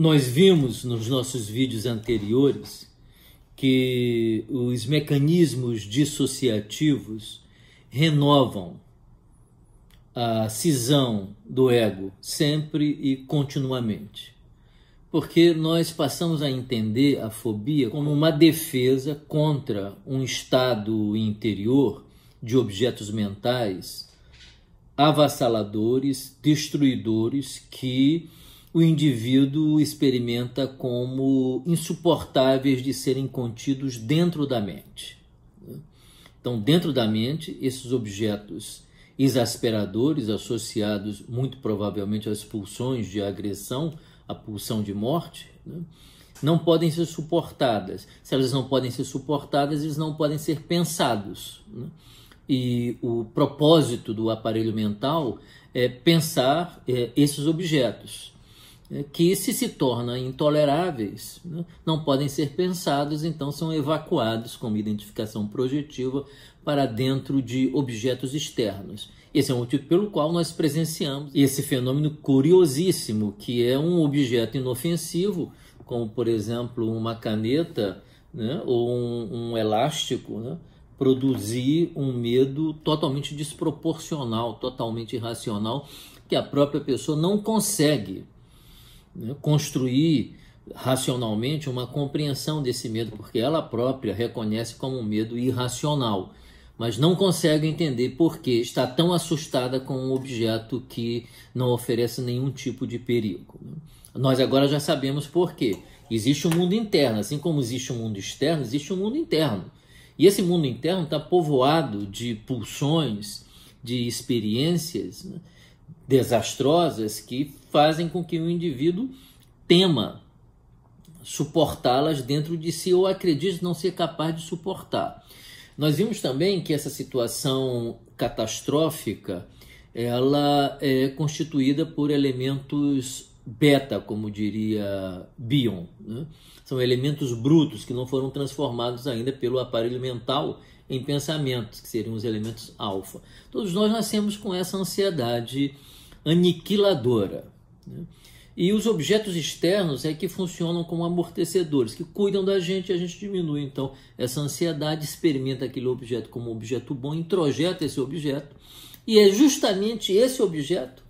Nós vimos nos nossos vídeos anteriores que os mecanismos dissociativos renovam a cisão do ego sempre e continuamente. Porque nós passamos a entender a fobia como uma defesa contra um estado interior de objetos mentais avassaladores, destruidores que o indivíduo experimenta como insuportáveis de serem contidos dentro da mente. Então, dentro da mente, esses objetos exasperadores, associados muito provavelmente às pulsões de agressão, à pulsão de morte, né, não podem ser suportadas. Se elas não podem ser suportadas, eles não podem ser pensados. Né. E o propósito do aparelho mental é pensar é, esses objetos é, que se se tornam intoleráveis, né? não podem ser pensados, então são evacuados como identificação projetiva para dentro de objetos externos. Esse é o motivo pelo qual nós presenciamos esse fenômeno curiosíssimo, que é um objeto inofensivo, como por exemplo uma caneta né? ou um, um elástico, né? produzir um medo totalmente desproporcional, totalmente irracional, que a própria pessoa não consegue né, construir racionalmente uma compreensão desse medo, porque ela própria reconhece como um medo irracional, mas não consegue entender por que está tão assustada com um objeto que não oferece nenhum tipo de perigo. Né. Nós agora já sabemos por quê. Existe um mundo interno, assim como existe um mundo externo, existe um mundo interno. E esse mundo interno está povoado de pulsões, de experiências. Né? desastrosas que fazem com que o indivíduo tema suportá-las dentro de si ou acredite não ser capaz de suportar. Nós vimos também que essa situação catastrófica ela é constituída por elementos beta, como diria Bion. Né? São elementos brutos que não foram transformados ainda pelo aparelho mental em pensamentos, que seriam os elementos alfa. Todos nós nascemos com essa ansiedade aniquiladora. Né? E os objetos externos é que funcionam como amortecedores, que cuidam da gente e a gente diminui então essa ansiedade, experimenta aquele objeto como objeto bom, introjeta esse objeto. E é justamente esse objeto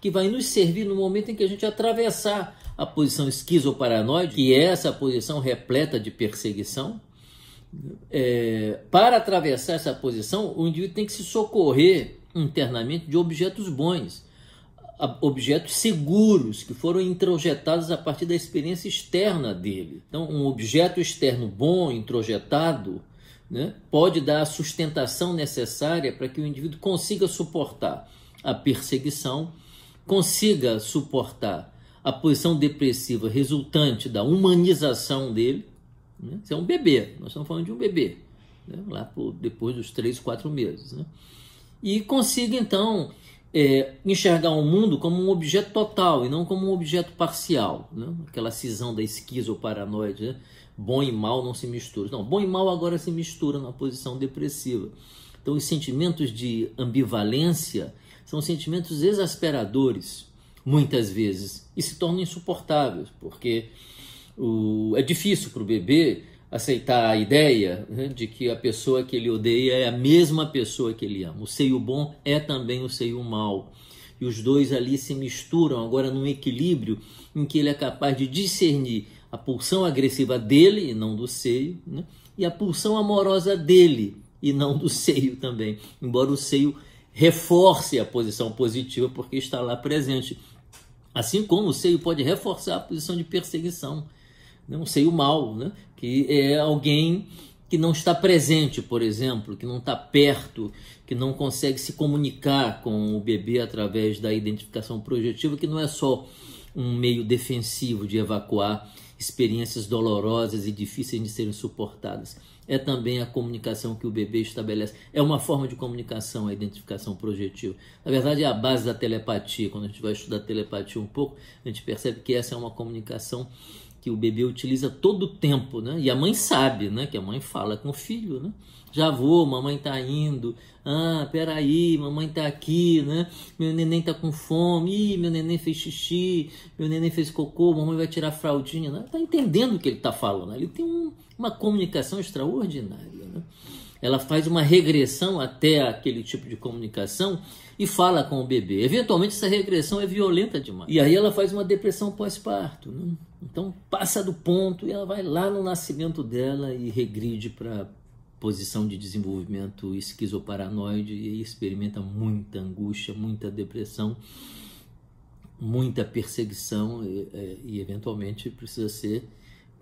que vai nos servir no momento em que a gente atravessar a posição esquizoparanoide, que é essa posição repleta de perseguição. É, para atravessar essa posição, o indivíduo tem que se socorrer internamente de objetos bons objetos seguros que foram introjetados a partir da experiência externa dele. Então, um objeto externo bom, introjetado, né, pode dar a sustentação necessária para que o indivíduo consiga suportar a perseguição, consiga suportar a posição depressiva resultante da humanização dele. Né? Isso é um bebê, nós estamos falando de um bebê, né? lá por, depois dos três, quatro meses. Né? E consiga, então, é, enxergar o mundo como um objeto total e não como um objeto parcial. Né? Aquela cisão da esquizo ou paranoide, né? bom e mal não se misturam. Não, bom e mal agora se misturam na posição depressiva. Então, os sentimentos de ambivalência são sentimentos exasperadores, muitas vezes, e se tornam insuportáveis, porque o, é difícil para o bebê aceitar a ideia né, de que a pessoa que ele odeia é a mesma pessoa que ele ama. O seio bom é também o seio mal. E os dois ali se misturam agora num equilíbrio em que ele é capaz de discernir a pulsão agressiva dele e não do seio, né, e a pulsão amorosa dele e não do seio também. Embora o seio reforce a posição positiva porque está lá presente. Assim como o seio pode reforçar a posição de perseguição não sei o mal, né? que é alguém que não está presente, por exemplo, que não está perto, que não consegue se comunicar com o bebê através da identificação projetiva, que não é só um meio defensivo de evacuar experiências dolorosas e difíceis de serem suportadas. É também a comunicação que o bebê estabelece. É uma forma de comunicação, a identificação projetiva. Na verdade, é a base da telepatia. Quando a gente vai estudar telepatia um pouco, a gente percebe que essa é uma comunicação que o bebê utiliza todo o tempo, né? E a mãe sabe, né? Que a mãe fala com o filho, né? Já vou, mamãe tá indo. Ah, peraí, mamãe tá aqui, né? Meu neném tá com fome. Ih, meu neném fez xixi. Meu neném fez cocô. Mamãe vai tirar a fraldinha, né? Tá entendendo o que ele tá falando. Né? Ele tem um, uma comunicação extraordinária, né? ela faz uma regressão até aquele tipo de comunicação e fala com o bebê. Eventualmente essa regressão é violenta demais. E aí ela faz uma depressão pós-parto. Né? Então passa do ponto e ela vai lá no nascimento dela e regride para posição de desenvolvimento esquizoparanoide e experimenta muita angústia, muita depressão, muita perseguição e, é, e eventualmente precisa ser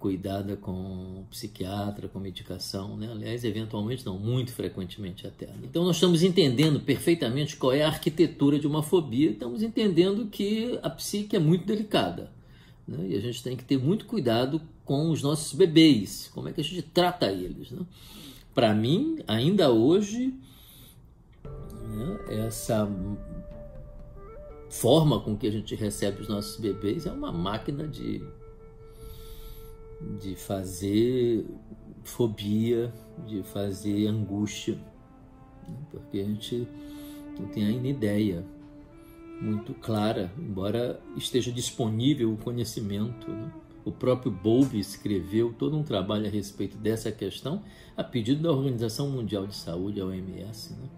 cuidada com psiquiatra, com medicação, né? aliás, eventualmente não, muito frequentemente até. Né? Então nós estamos entendendo perfeitamente qual é a arquitetura de uma fobia, estamos entendendo que a psique é muito delicada né? e a gente tem que ter muito cuidado com os nossos bebês, como é que a gente trata eles. Né? Para mim, ainda hoje, né, essa forma com que a gente recebe os nossos bebês é uma máquina de de fazer fobia, de fazer angústia, né? porque a gente não tem ainda ideia muito clara, embora esteja disponível o conhecimento. Né? O próprio Bowlby escreveu todo um trabalho a respeito dessa questão, a pedido da Organização Mundial de Saúde, a OMS. Né?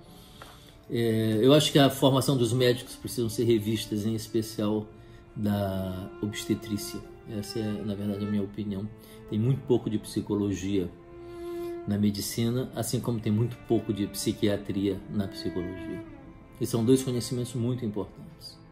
É, eu acho que a formação dos médicos precisa ser revistas, em especial da obstetrícia. Essa é, na verdade, a minha opinião. Tem muito pouco de psicologia na medicina, assim como tem muito pouco de psiquiatria na psicologia. E são dois conhecimentos muito importantes.